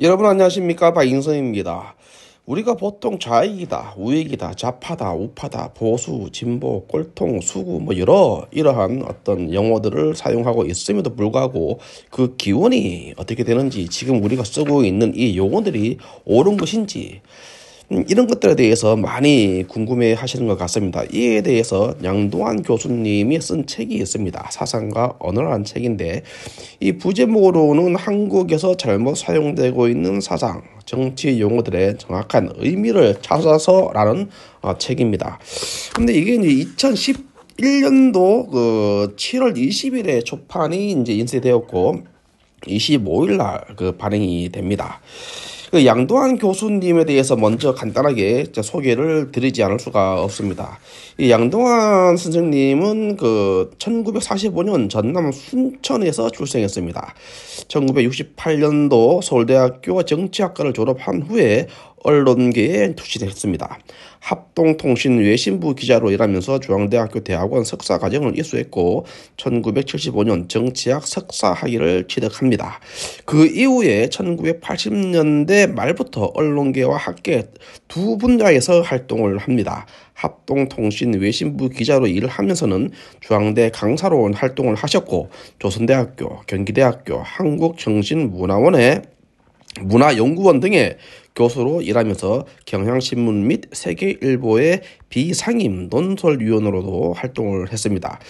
여러분 안녕하십니까 박인성입니다. 우리가 보통 좌익이다, 우익이다, 좌파다, 우파다, 보수, 진보, 꼴통, 수구 뭐 여러 이러한 어떤 영어들을 사용하고 있음에도 불구하고 그 기원이 어떻게 되는지 지금 우리가 쓰고 있는 이 용어들이 옳은 것인지 음, 이런 것들에 대해서 많이 궁금해 하시는 것 같습니다. 이에 대해서 양동환 교수님이 쓴 책이 있습니다. 사상과 언어라는 책인데 이 부제목으로는 한국에서 잘못 사용되고 있는 사상, 정치 용어들의 정확한 의미를 찾아서라는 어, 책입니다. 근데 이게 이제 2011년도 그 7월 20일에 초판이 이제 인쇄되었고 25일 날그 발행이 됩니다. 그 양도한 교수님에 대해서 먼저 간단하게 소개를 드리지 않을 수가 없습니다. 이 양동환 선생님은 그 1945년 전남 순천에서 출생했습니다. 1968년도 서울대학교 정치학과를 졸업한 후에 언론계에 투신했습니다. 합동통신 외신부 기자로 일하면서 중앙대학교 대학원 석사과정을 이수했고 1975년 정치학 석사학위를 취득합니다. 그 이후에 1980년대 말부터 언론계와 학계 두 분야에서 활동을 합니다. 합동통신 외신부 기자로 일을 하면서는 중앙대 강사로 활동을 하셨고 조선대학교, 경기대학교, 한국정신문화원의 문화연구원 등의 교수로 일하면서 경향신문 및 세계일보의 비상임 논설위원으로도 활동을 했습니다.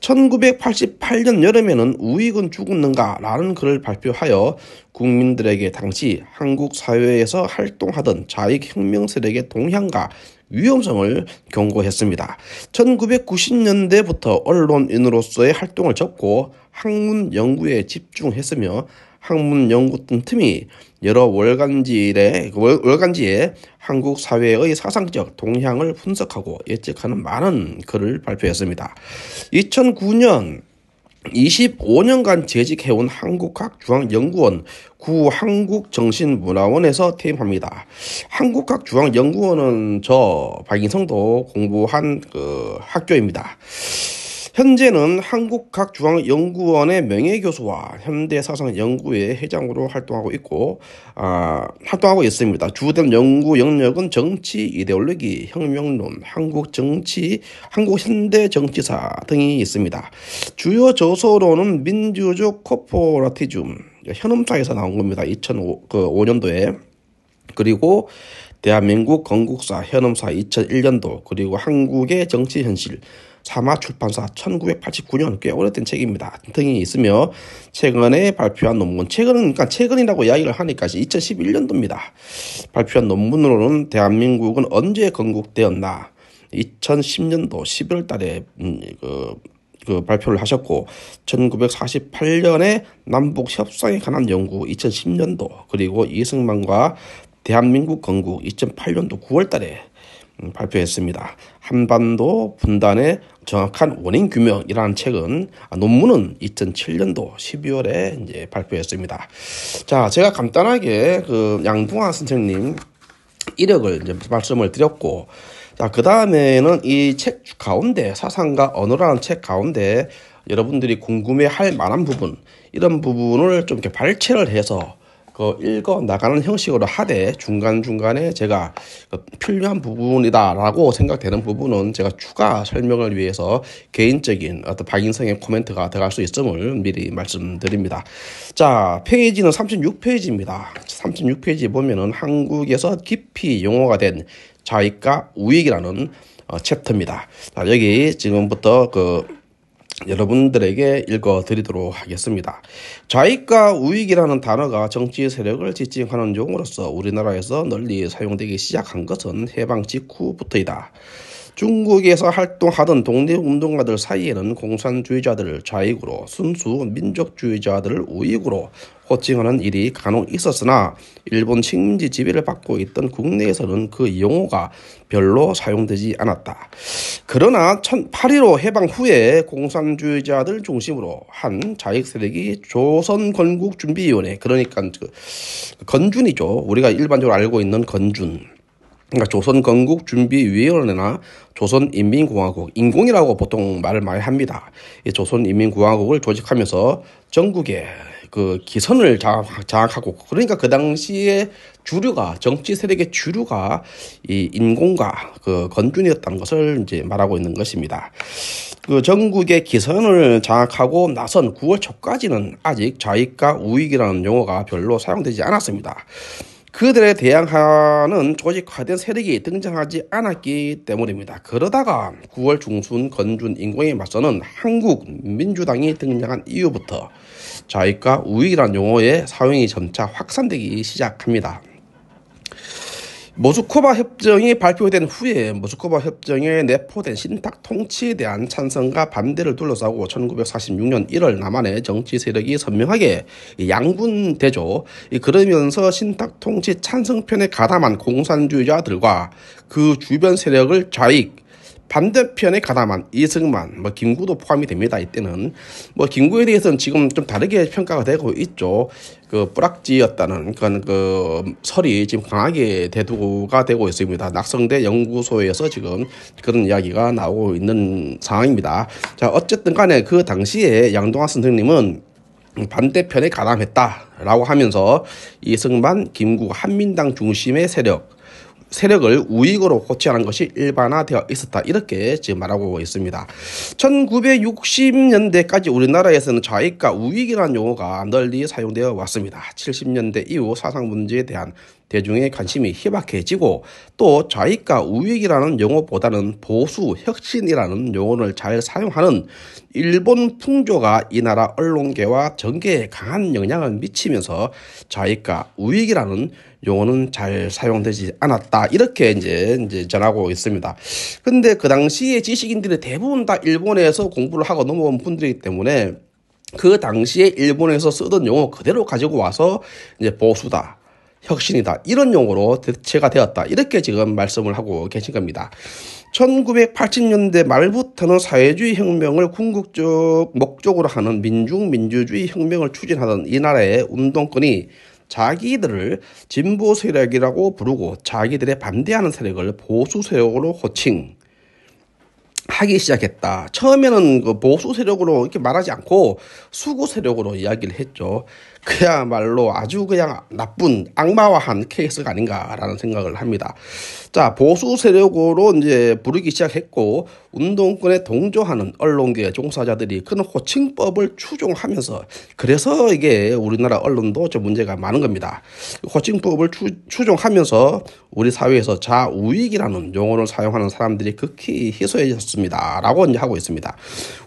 1988년 여름에는 우익은 죽었는가라는 글을 발표하여 국민들에게 당시 한국 사회에서 활동하던 자익혁명 세력의 동향과 위험성을 경고했습니다. 1990년대부터 언론인으로서의 활동을 접고 학문 연구에 집중했으며 학문 연구 틈틈이 여러 월간지에 그 월간지에 한국 사회의 사상적 동향을 분석하고 예측하는 많은 글을 발표했습니다. 2009년 25년간 재직해온 한국학중앙연구원 구한국정신문화원에서 퇴임합니다. 한국학중앙연구원은 저 박인성도 공부한 그 학교입니다. 현재는 한국 각 중앙 연구원의 명예교수와 현대사상 연구회 회장으로 활동하고 있고 아, 활동하고 있습니다. 주된 연구 영역은 정치 이데올로기, 혁명론, 한국 정치, 한국 현대 정치사 등이 있습니다. 주요 저서로는 민주적 코퍼라티즘 현음사에서 나온 겁니다. 2005년도에 그 그리고 대한민국 건국사 현음사 2001년도 그리고 한국의 정치 현실 자마 출판사 1989년 꽤 오래된 책입니다 등이 있으며 최근에 발표한 논문 최근 그러니까 최근이라고 이야기를 하니까 2011년도입니다 발표한 논문으로는 대한민국은 언제 건국되었나 2010년도 11월 달에 음, 그, 그 발표를 하셨고 1948년에 남북 협상에 관한 연구 2010년도 그리고 이승만과 대한민국 건국 2008년도 9월 달에 음, 발표했습니다. 한반도 분단의 정확한 원인 규명이라는 책은 논문은 2007년도 12월에 이제 발표했습니다. 자, 제가 간단하게 그 양동화 선생님 이력을 이제 말씀을 드렸고 자, 그다음에는 이 책 가운데 사상과 언어라는 책 가운데 여러분들이 궁금해 할 만한 부분 이런 부분을 좀 이렇게 발췌를 해서 그 읽어 나가는 형식으로 하되 중간중간에 제가 그 필요한 부분이다라고 생각되는 부분은 제가 추가 설명을 위해서 개인적인 어떤 박인성의 코멘트가 들어갈 수 있음을 미리 말씀드립니다. 자, 페이지는 36페이지입니다. 36페이지 보면은 한국에서 깊이 용어가 된 자익과 우익이라는 어, 챕터입니다. 자, 여기 지금부터 그 여러분들에게 읽어 드리도록 하겠습니다. 좌익과 우익이라는 단어가 정치 세력을 지칭하는 용어로서 우리나라에서 널리 사용되기 시작한 것은 해방 직후부터이다. 중국에서 활동하던 독립운동가들 사이에는 공산주의자들을 좌익으로 순수 민족주의자들을 우익으로 호칭하는 일이 간혹 있었으나 일본 식민지 지배를 받고 있던 국내에서는 그 용어가 별로 사용되지 않았다. 그러나 1 8.15 해방 후에 공산주의자들 중심으로 한 자익 세력이 조선 건국 준비위원회 그러니까 그 건준이죠. 우리가 일반적으로 알고 있는 건준 그러니까 조선 건국 준비위원회나 조선인민공화국 인공이라고 보통 말을 많이 합니다. 이 조선인민공화국을 조직하면서 전국에 그 기선을 장악, 하고 그러니까 그 당시에 주류가 정치 세력의 주류가 이 인공과 그 건준이었다는 것을 이제 말하고 있는 것입니다. 그 전국의 기선을 장악하고 나선 9월 초까지는 아직 좌익과 우익이라는 용어가 별로 사용되지 않았습니다. 그들에 대항하는 조직화된 세력이 등장하지 않았기 때문입니다. 그러다가 9월 중순 건준 인공에 맞서는 한국 민주당이 등장한 이후부터 좌익과 우익이란 용어의 사용이 점차 확산되기 시작합니다. 모스코바 협정이 발표된 후에 모스코바 협정에 내포된 신탁 통치에 대한 찬성과 반대를 둘러싸고 1946년 1월 남한의 정치 세력이 선명하게 양분 되죠 그러면서 신탁 통치 찬성편에 가담한 공산주의자들과 그 주변 세력을 좌익 반대편에 가담한 이승만, 뭐 김구도 포함이 됩니다. 이때는 뭐 김구에 대해서는 지금 좀 다르게 평가가 되고 있죠. 그 뿌락지였다는 그런 그 설이 지금 강하게 대두가 되고 있습니다. 낙성대 연구소에서 지금 그런 이야기가 나오고 있는 상황입니다. 자 어쨌든 간에 그 당시에 양동아 선생님은 반대편에 가담했다라고 하면서 이승만, 김구, 한민당 중심의 세력 세력을 우익으로 고치하는 것이 일반화되어 있었다. 이렇게 지금 말하고 있습니다. 1960년대까지 우리나라에서는 좌익과 우익이라는 용어가 널리 사용되어 왔습니다. 70년대 이후 사상 문제에 대한 대중의 관심이 희박해지고 또 자익과 우익이라는 용어보다는 보수, 혁신이라는 용어를 잘 사용하는 일본 풍조가 이 나라 언론계와 전계에 강한 영향을 미치면서 자익과 우익이라는 용어는 잘 사용되지 않았다. 이렇게 이제, 이제 전하고 있습니다. 근데 그 당시에 지식인들이 대부분 다 일본에서 공부를 하고 넘어온 분들이기 때문에 그 당시에 일본에서 쓰던 용어 그대로 가지고 와서 이제 보수다. 혁신이다. 이런 용어로 대체가 되었다. 이렇게 지금 말씀을 하고 계신 겁니다. 1980년대 말부터는 사회주의 혁명을 궁극적 목적으로 하는 민중민주주의 혁명을 추진하던 이 나라의 운동권이 자기들을 진보 세력이라고 부르고 자기들의 반대하는 세력을 보수 세력으로 호칭. 하기 시작했다. 처음에는 그 보수 세력으로 이렇게 말하지 않고 수구 세력으로 이야기를 했죠. 그야말로 아주 그냥 나쁜 악마와 한 케이스가 아닌가라는 생각을 합니다. 자, 보수 세력으로 이제 부르기 시작했고, 운동권에 동조하는 언론계 종사자들이 그 호칭법을 추종하면서, 그래서 이게 우리나라 언론도 좀 문제가 많은 겁니다. 호칭법을 추, 종하면서 우리 사회에서 자우익이라는 용어를 사용하는 사람들이 극히 희소해졌습니다. 라고 이제 하고 있습니다.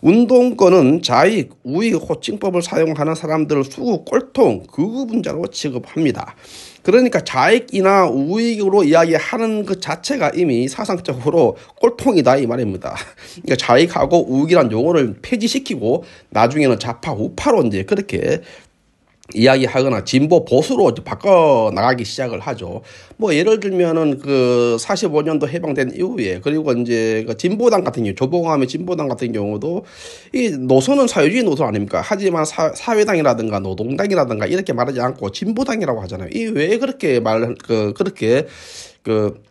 운동권은 자익, 우익, 호칭법을 사용하는 사람들을 수구 꼴 혈통, 극우분자로 그 취급합니다. 그러니까 자익이나 우익으로 이야기하는 그 자체가 이미 사상적으로 꼴통이다 이 말입니다. 그러니까 좌익하고 우익이란 용어를 폐지시키고 나중에는 좌파 우파로 이제 그렇게 이야기하거나 진보 보수로 바꿔 나가기 시작을 하죠. 뭐 예를 들면은 그 45년도 해방된 이후에 그리고 이제 그 진보당 같은 경우 조봉암의 진보당 같은 경우도 이 노선은 사회주의 노선 아닙니까? 하지만 사, 사회당이라든가 노동당이라든가 이렇게 말하지 않고 진보당이라고 하잖아요. 이 왜 그렇게 말 그 그렇게 그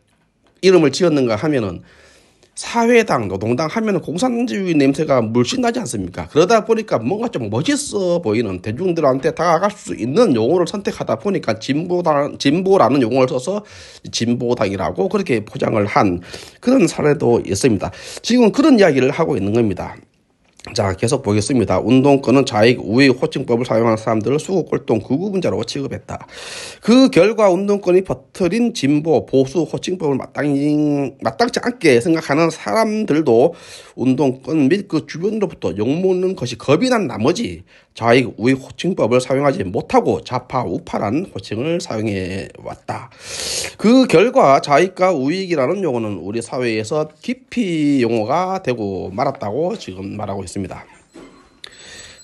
이름을 지었는가 하면은 사회당, 노동당 하면 공산주의 냄새가 물씬 나지 않습니까? 그러다 보니까 뭔가 좀 멋있어 보이는 대중들한테 다가갈 수 있는 용어를 선택하다 보니까 진보당, 진보라는 용어를 써서 진보당이라고 그렇게 포장을 한 그런 사례도 있습니다. 지금 그런 이야기를 하고 있는 겁니다. 자 계속 보겠습니다. 운동권은 좌익 우익 호칭법을 사용한 사람들을 수구골동 구구분자로 취급했다. 그 결과 운동권이 퍼트린 진보 보수 호칭법을 마땅히 마땅치 않게 생각하는 사람들도 운동권 및 그 주변으로부터 욕먹는 것이 겁이 난 나머지 좌익 우익 호칭법을 사용하지 못하고 좌파 우파란 호칭을 사용해 왔다. 그 결과 좌익과 우익이라는 용어는 우리 사회에서 깊이 용어가 되고 말았다고 지금 말하고 있습니다. 있습니다.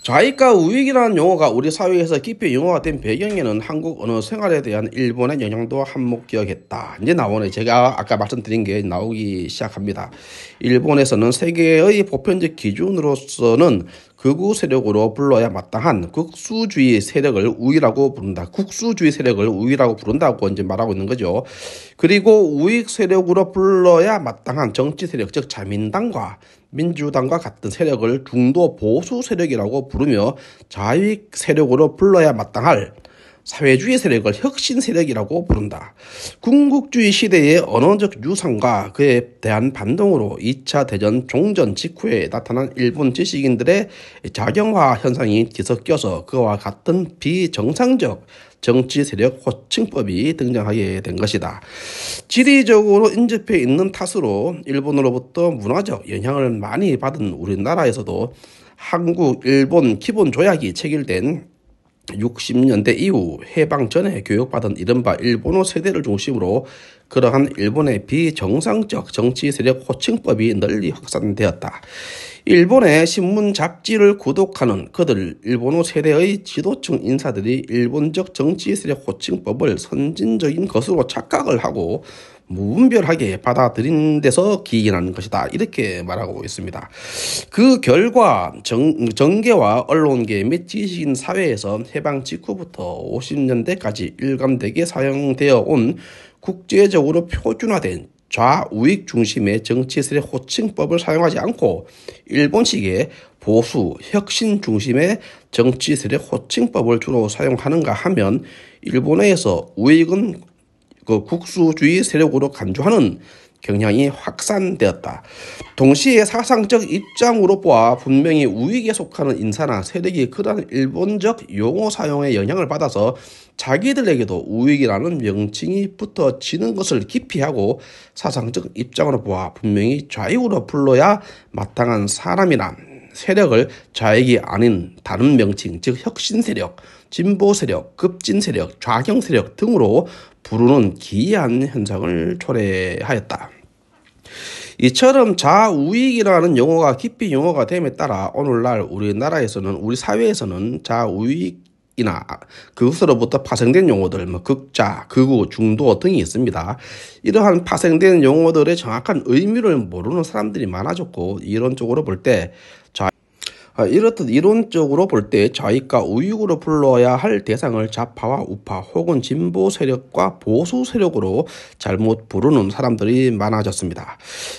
좌익과 우익이라는 용어가 우리 사회에서 깊이 용어가된 배경에는 한국 언어 생활에 대한 일본의 영향도 한몫기억했다 이제 나오네. 제가 아까 말씀드린 게 나오기 시작합니다. 일본에서는 세계의 보편적 기준으로서는 극우 세력으로 불러야 마땅한 극수주의 세력을 우위라고 부른다. 국수주의 세력을 우위라고 부른다고 이제 말하고 있는 거죠. 그리고 우익 세력으로 불러야 마땅한 정치 세력, 즉 자민당과 민주당과 같은 세력을 중도 보수 세력이라고 부르며 자위 세력으로 불러야 마땅할 사회주의 세력을 혁신 세력이라고 부른다. 궁극주의 시대의 언어적 유산과 그에 대한 반동으로 2차 대전 종전 직후에 나타난 일본 지식인들의 자경화 현상이 뒤섞여서 그와 같은 비정상적 정치 세력 호칭법이 등장하게 된 것이다. 지리적으로 인접해 있는 탓으로 일본으로부터 문화적 영향을 많이 받은 우리나라에서도 한국, 일본 기본 조약이 체결된 60년대 이후 해방 전에 교육받은 이른바 일본어 세대를 중심으로 그러한 일본의 비정상적 정치 세력 호칭법이 널리 확산되었다. 일본의 신문 잡지를 구독하는 그들 일본어 세대의 지도층 인사들이 일본적 정치 세력 호칭법을 선진적인 것으로 착각을 하고 무분별하게 받아들인 데서 기인하는 것이다. 이렇게 말하고 있습니다. 그 결과 정, 정계와 언론계 및 지식인 사회에서 해방 직후부터 50년대까지 일관되게 사용되어 온 국제적으로 표준화된 좌우익 중심의 정치 세력 호칭법을 사용하지 않고 일본식의 보수 혁신 중심의 정치 세력 호칭법을 주로 사용하는가 하면 일본에서 우익은 그 국수주의 세력으로 간주하는 경향이 확산되었다. 동시에 사상적 입장으로 보아 분명히 우익에 속하는 인사나 세력이 그러한 일본적 용어 사용에 영향을 받아서 자기들에게도 우익이라는 명칭이 붙어지는 것을 기피하고 사상적 입장으로 보아 분명히 좌익으로 불러야 마땅한 사람이란 세력을 좌익이 아닌 다른 명칭, 즉 혁신 세력, 진보 세력, 급진 세력, 좌경 세력 등으로 부르는 기이한 현상을 초래하였다. 이처럼 자우익이라는 용어가 깊이 용어가 됨에 따라 오늘날 우리나라에서는 우리 사회에서는 자우익 이나 그것으로부터 파생된 용어들, 뭐 극자, 극우, 중도 등이 있습니다. 이러한 파생된 용어들의 정확한 의미를 모르는 사람들이 많아졌고 이론적으로 볼때 아, 이렇듯 이론적으로 볼 때 좌익과 우익으로 불러야 할 대상을 좌파와 우파 혹은 진보 세력과 보수 세력으로 잘못 부르는 사람들이 많아졌습니다.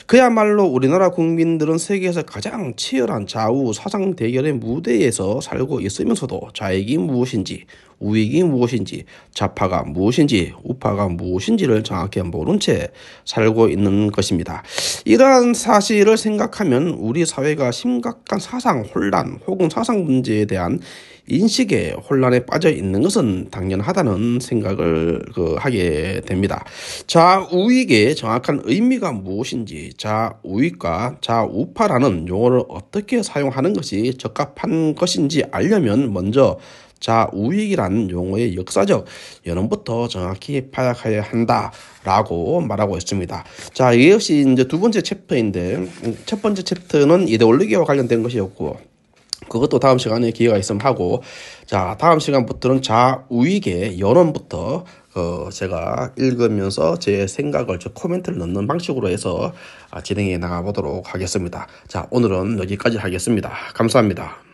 그야말로 우리나라 국민들은 세계에서 가장 치열한 좌우 사상 대결의 무대에서 살고 있으면서도 좌익이 무엇인지 우익이 무엇인지, 좌파가 무엇인지, 우파가 무엇인지를 정확히 모른 채 살고 있는 것입니다. 이러한 사실을 생각하면 우리 사회가 심각한 사상 혼란 혹은 사상 문제에 대한 인식의 혼란에 빠져 있는 것은 당연하다는 생각을 그 하게 됩니다. 좌우익의 정확한 의미가 무엇인지, 좌우익과 좌우파라는 용어를 어떻게 사용하는 것이 적합한 것인지 알려면 먼저 자, 우익이라는 용어의 역사적 연원부터 정확히 파악해야 한다라고 말하고 있습니다. 자, 이게 역시 이제 두 번째 챕터인데 첫 번째 챕터는 이데올리기와 관련된 것이었고 그것도 다음 시간에 기회가 있으면 하고 자, 다음 시간부터는 자, 우익의 연원부터 어, 제가 읽으면서 제 생각을 저 코멘트를 넣는 방식으로 해서 아, 진행해 나가보도록 하겠습니다. 자, 오늘은 여기까지 하겠습니다. 감사합니다.